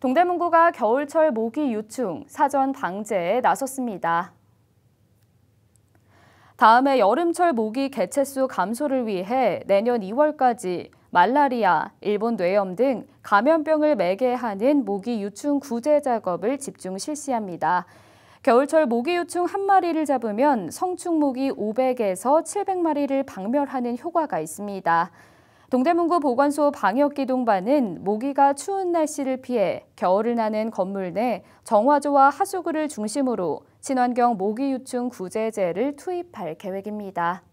동대문구가 겨울철 모기 유충 사전 방제에 나섰습니다. 다음해 여름철 모기 개체수 감소를 위해 내년 2월까지 말라리아, 일본 뇌염 등 감염병을 매개하는 모기 유충 구제 작업을 집중 실시합니다. 겨울철 모기 유충 한 마리를 잡으면 성충 모기 500에서 700마리를 박멸하는 효과가 있습니다. 동대문구 보건소 방역기동반은 모기가 추운 날씨를 피해 겨울을 나는 건물 내 정화조와 하수구를 중심으로 친환경 모기 유충 구제제를 투입할 계획입니다.